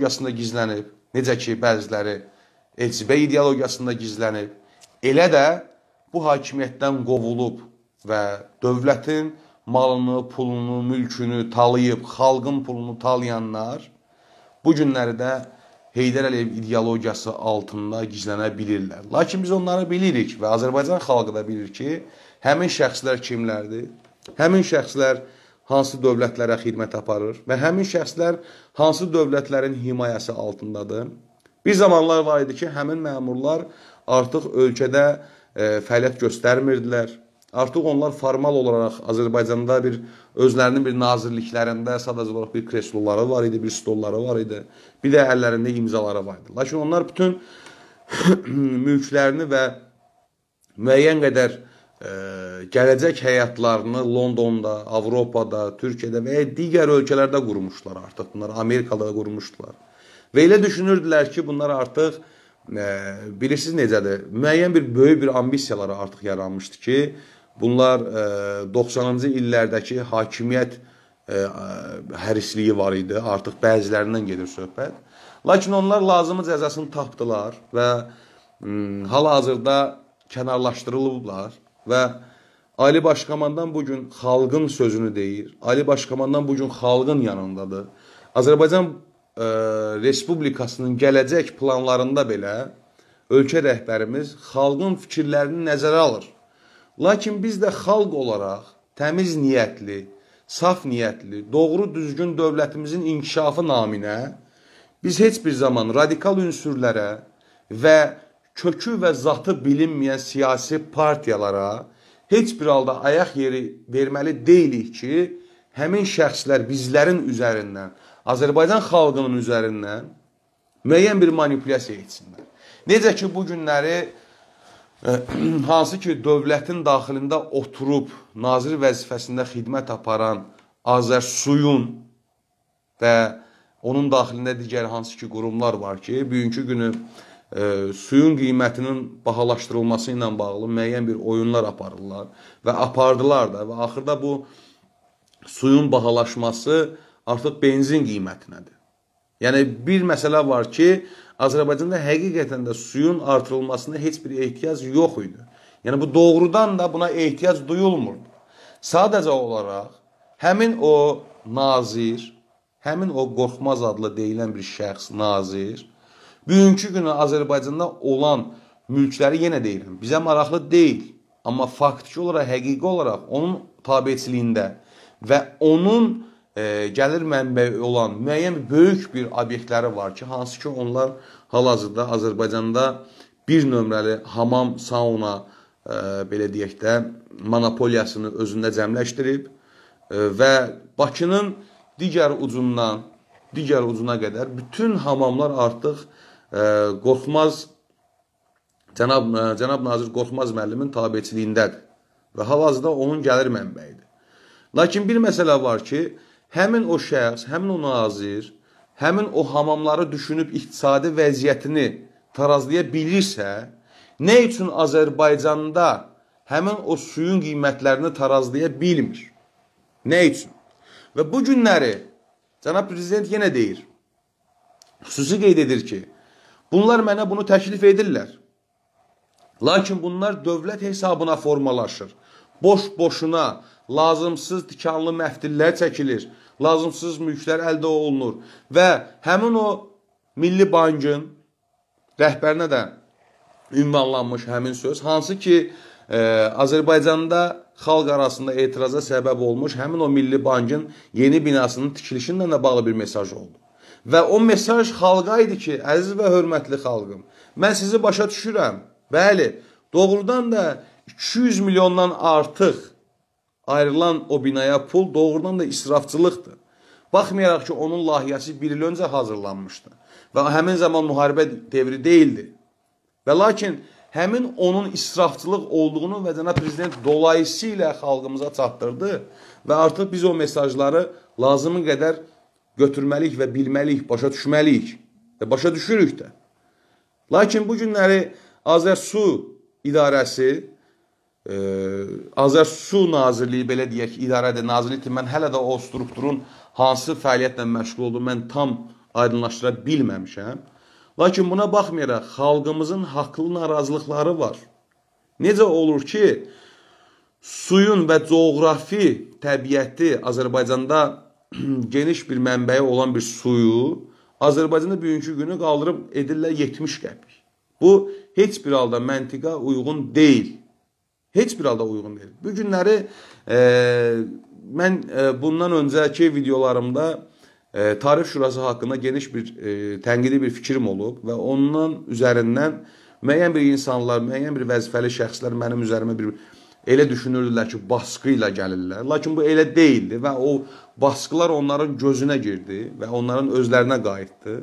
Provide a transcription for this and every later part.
ideologiyasında gizlənib, necə ki bəziləri ECB ideologiyasında gizlənib. Elə də bu hakimiyyətdən qovulub və dövlətin malını, pulunu, mülkünü talayıb, xalqın pulunu talayanlar bu günləri də Heydər Əliyev ideologiyası altında gizlənə bilirlər. Lakin biz onları bilirik və Azərbaycan xalqı da bilir ki, həmin şəxslər kimlərdir? Həmin şəxslər kimlərdir? hansı dövlətlərə xidmət aparır və həmin şəxslər hansı dövlətlərin himayəsi altındadır. Bir zamanlar var idi ki, həmin məmurlar artıq ölkədə e, fəaliyyət göstərmirdilər. Artıq onlar formal olaraq Azərbaycanda bir özlərinin bir nazirliklərində sadəcə olaraq bir kresloları var idi, bir stolları var idi. Bir də əllərində imzaları var idi. Lakin onlar bütün mülklərini və müəyyən qədər gələcək həyatlarını Londonda, Avropada, Türkiyədə və ya digər ölkələrdə qurmuşdular artıq. Bunlar Amerikada qurmuşdular. Və elə düşünürdülər ki, bunlar artıq e, bilirsiniz necədir? Müəyyən bir böyük bir ambisiyaları artıq yaranmışdı ki, bunlar e, 90-cı illərdəki hakimiyyət e, hərisliyi var idi. Artıq bəzilərindən gedir söhbət. Lakin onlar lazımı cəzasını tapdılar və hal-hazırda kənarlaşdırılıblar. Və Ali Başkomandan bugün xalqın sözünü deyir. Ali Başkomandan bugün xalqın yanındadır. Azərbaycan ə, e, Respublikasının gələcək planlarında belə ölkə rəhbərimiz xalqın fikirlərini nəzərə alır. Lakin biz də xalq olaraq təmiz niyyətli, saf niyyətli, doğru düzgün dövlətimizin inkişafı naminə biz heç bir zaman radikal ünsürlərə və kökü və zatı bilinməyən siyasi partiyalara heç bir halda ayaq yeri verməli deyilik ki, həmin şəxslər bizlərin üzərindən, Azərbaycan xalqının üzərindən müəyyən bir manipulyasiya etsinlər. Necə ki, bu günləri e, hansı ki, dövlətin daxilində oturub nazir vəzifəsində xidmət aparan Azərsuyun və onun daxilində digər hansı ki, qurumlar var ki, bugünkü günü e, suyun qiymətinin bahalaşdırılması ilə bağlı müəyyən bir oyunlar aparırlar və apardılar da və axırda bu suyun bahalaşması artıq benzin qiymətinədir. Yəni bir məsələ var ki, Azərbaycanda həqiqətən də suyun artırılmasına heç bir ehtiyac yox idi. Yəni bu doğrudan da buna ehtiyac duyulmurdu. Sadəcə olaraq həmin o nazir, həmin o qorxmaz adlı deyilən bir şəxs nazir Bugünkü günə Azərbaycanda olan mülkləri yenə deyirəm, bizə maraqlı deyil. Amma faktiki olaraq, həqiqi olaraq onun tabeçiliyində və onun e, gəlir mənbəyi olan müəyyən böyük bir obyektləri var ki, hansı ki onlar hal-hazırda Azərbaycanda bir nömrəli hamam, sauna, e, belə deyək də, monopoliyasını özündə cəmləşdirib e, və Bakının digər ucundan digər ucuna qədər bütün hamamlar artıq Qorxmaz Cənab, Cənab Nazir Qorxmaz müəllimin tabiçiliyindədir və hal-hazırda onun gəlir mənbəyidir. Lakin bir məsələ var ki, həmin o şəxs, həmin o nazir, həmin o hamamları düşünüb iqtisadi vəziyyətini tarazlaya bilirsə, nə üçün Azərbaycanda həmin o suyun qiymətlərini tarazlaya bilmir? Nə üçün? Və bu günləri cənab prezident yenə deyir. Xüsusi qeyd edir ki, Bunlar mənə bunu təklif edirlər. Lakin bunlar dövlət hesabına formalaşır. Boş-boşuna lazımsız tikanlı məftillər çəkilir, lazımsız mülklər əldə olunur və həmin o Milli Bankın rəhbərinə də ünvanlanmış həmin söz, hansı ki, e, Azərbaycanda xalq arasında etiraza səbəb olmuş həmin o Milli Bankın yeni binasının tikilişinlə də bağlı bir mesaj oldu. Və o mesaj xalqa idi ki, əziz və hörmətli xalqım, mən sizi başa düşürəm. Bəli, doğrudan da 200 milyondan artıq ayrılan o binaya pul doğrudan da israfçılıqdır. Baxmayaraq ki, onun layihəsi bir il öncə hazırlanmışdı və həmin zaman müharibə devri deyildi. Və lakin həmin onun israfçılıq olduğunu və cənab prezident dolayısıyla xalqımıza çatdırdı və artıq biz o mesajları lazımı qədər götürməliyik və bilməliyik, başa düşməliyik və başa düşürük də. Lakin bu günləri Azərsu idarəsi, e, Azərsu Nazirliyi belə deyək, idarədir, nazirlikdir. Mən hələ də o strukturun hansı fəaliyyətlə məşğul olduğunu mən tam aydınlaşdıra bilməmişəm. Lakin buna baxmayaraq xalqımızın haqlı narazılıqları var. Necə olur ki, suyun və coğrafi təbiəti Azərbaycanda geniş bir mənbəyi olan bir suyu Azərbaycanda bugünkü günü qaldırıb edirlər 70 qəpik. Bu heç bir halda məntiqa uyğun deyil. Heç bir halda uyğun deyil. Bu günləri e, mən e, bundan öncəki videolarımda e, Tarif Şurası haqqında geniş bir e, tənqidi bir fikrim olub və ondan üzərindən müəyyən bir insanlar, müəyyən bir vəzifəli şəxslər mənim üzərimə bir, bir Elə düşünürdülər ki, baskı ilə gəlirlər. Lakin bu elə deyildi və o baskılar onların gözünə girdi və onların özlərinə qayıtdı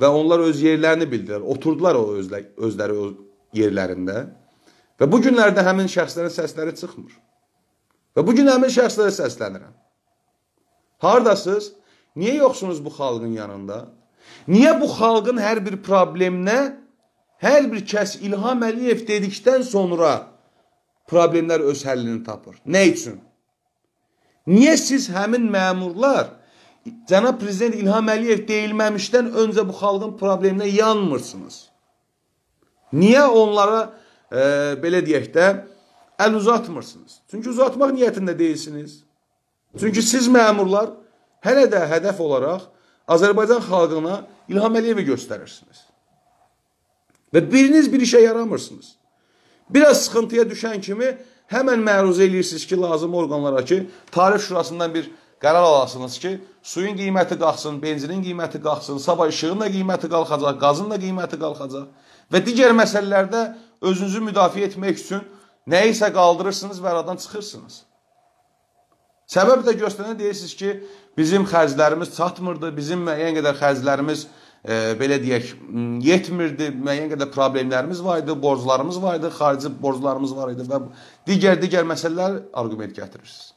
və onlar öz yerlərini bildilər. Oturdular o özlə, özləri öz yerlərində. Və bu günlərdə həmin şəxslərin səsləri çıxmır. Və bu gün həmin şəxslərə səslənirəm. Hardasınız? Niyə yoxsunuz bu xalqın yanında? Niyə bu xalqın hər bir probleminə hər bir kəs İlham Əliyev dedikdən sonra problemlər öz həllini tapır. Nə üçün? Niyə siz həmin məmurlar Cənab Prezident İlham Əliyev deyilməmişdən öncə bu xalqın probleminə yanmırsınız? Niyə onlara e, belə deyək də əl uzatmırsınız? Çünki uzatmaq niyyətində deyilsiniz. Çünki siz məmurlar hələ də hədəf olaraq Azərbaycan xalqına İlham Əliyevi göstərirsiniz. Və biriniz bir işə yaramırsınız. Biraz sıxıntıya düşən kimi həmən məruzə eləyirsiniz ki, lazım orqanlara ki, tarif şurasından bir qərar alasınız ki, suyun qiyməti qalxsın, benzinin qiyməti qalxsın, sabah işığın da qiyməti qalxacaq, qazın da qiyməti qalxacaq və digər məsələlərdə özünüzü müdafiə etmək üçün nə isə qaldırırsınız və aradan çıxırsınız. Səbəb də göstərənə deyirsiniz ki, bizim xərclərimiz çatmırdı, bizim müəyyən qədər xərclərimiz çatmırdı e, belə deyək, yetmirdi, müəyyən qədər problemlərimiz var idi, borclarımız var idi, xarici borclarımız var idi və digər-digər məsələlər arqument gətirirsiniz.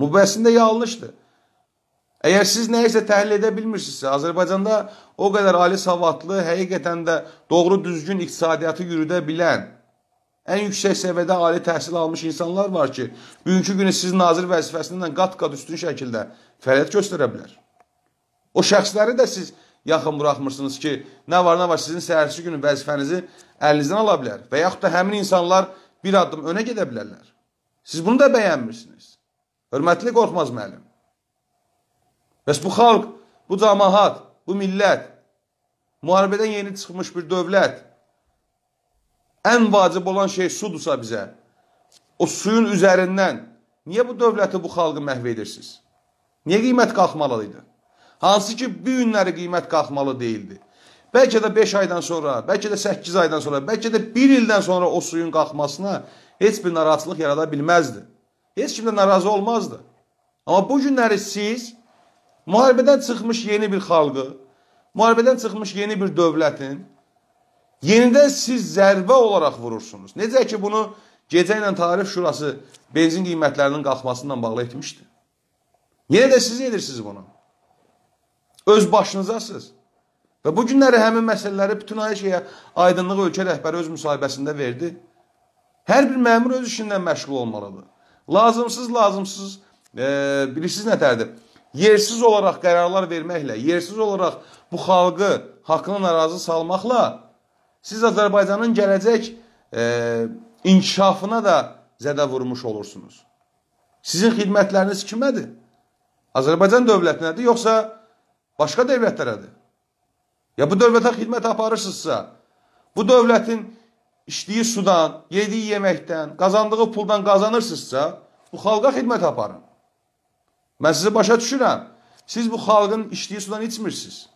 Mübəssində yanlışdır. Əgər siz nəyisə təhlil edə bilmirsinizsə, Azərbaycanda o qədər ali savadlı, həqiqətən də doğru düzgün iqtisadiyyatı yürüdə bilən, ən yüksək səviyyədə ali təhsil almış insanlar var ki, bugünkü günü siz nazir vəzifəsindən qat-qat üstün şəkildə fəaliyyət göstərə bilər. O şəxsləri də siz yaxın buraxmırsınız ki, nə var nə var sizin səhərsi günü vəzifənizi əlinizdən ala bilər və yaxud da həmin insanlar bir addım önə gedə bilərlər. Siz bunu da bəyənmirsiniz. Hörmətli Qorxmaz müəllim. Bəs bu xalq, bu cəmaət, bu millət müharibədən yeni çıxmış bir dövlət ən vacib olan şey sudursa bizə, o suyun üzərindən niyə bu dövləti, bu xalqı məhv edirsiniz? Niyə qiymət qalxmalı idi? Hansı ki, bu günləri qiymət qalxmalı deyildi. Bəlkə də 5 aydan sonra, bəlkə də 8 aydan sonra, bəlkə də 1 ildən sonra o suyun qalxmasına heç bir narahatçılıq yarada bilməzdi. Heç kim də narazı olmazdı. Amma bu günləri siz müharibədən çıxmış yeni bir xalqı, müharibədən çıxmış yeni bir dövlətin yenidən siz zərbə olaraq vurursunuz. Necə ki, bunu gecə ilə Tarif Şurası benzin qiymətlərinin qalxmasından bağlı etmişdi. Yenə də siz edirsiniz bunu. Öz başınızasınız. Və bu günləri həmin məsələləri bütün ay şeyə aydınlıq ölkə rəhbəri öz müsahibəsində verdi. Hər bir məmur öz işindən məşğul olmalıdır. Lazımsız, lazımsız, e, bilirsiniz nətərdir? Yersiz olaraq qərarlar verməklə, yersiz olaraq bu xalqı haqqına narazı salmaqla siz Azərbaycanın gələcək e, inkişafına da zədə vurmuş olursunuz. Sizin xidmətləriniz kimədir? Azərbaycan dövlətinədir, yoxsa Başqa dövlətlərədir. Ya bu dövlətə xidmət aparırsınızsa, bu dövlətin içdiyi sudan, yediyi yeməkdən, qazandığı puldan qazanırsınızsa, bu xalqa xidmət aparın. Mən sizi başa düşürəm. Siz bu xalqın içdiyi sudan içmirsiniz.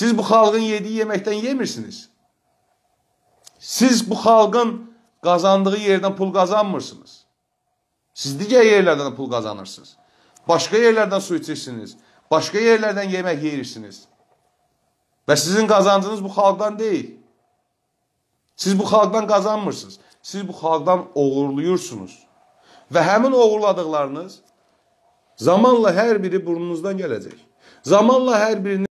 Siz bu xalqın yediyi yeməkdən yemirsiniz. Siz bu xalqın qazandığı yerdən pul qazanmırsınız. Siz digər yerlərdən pul qazanırsınız. Başqa yerlərdən su içirsiniz. Başqa yerlərdən yemək yeyirsiniz. Və sizin qazancınız bu xalqdan deyil. Siz bu xalqdan qazanmırsınız. Siz bu xalqdan oğurluyursunuz. Və həmin oğurladıqlarınız zamanla hər biri burnunuzdan gələcək. Zamanla hər birini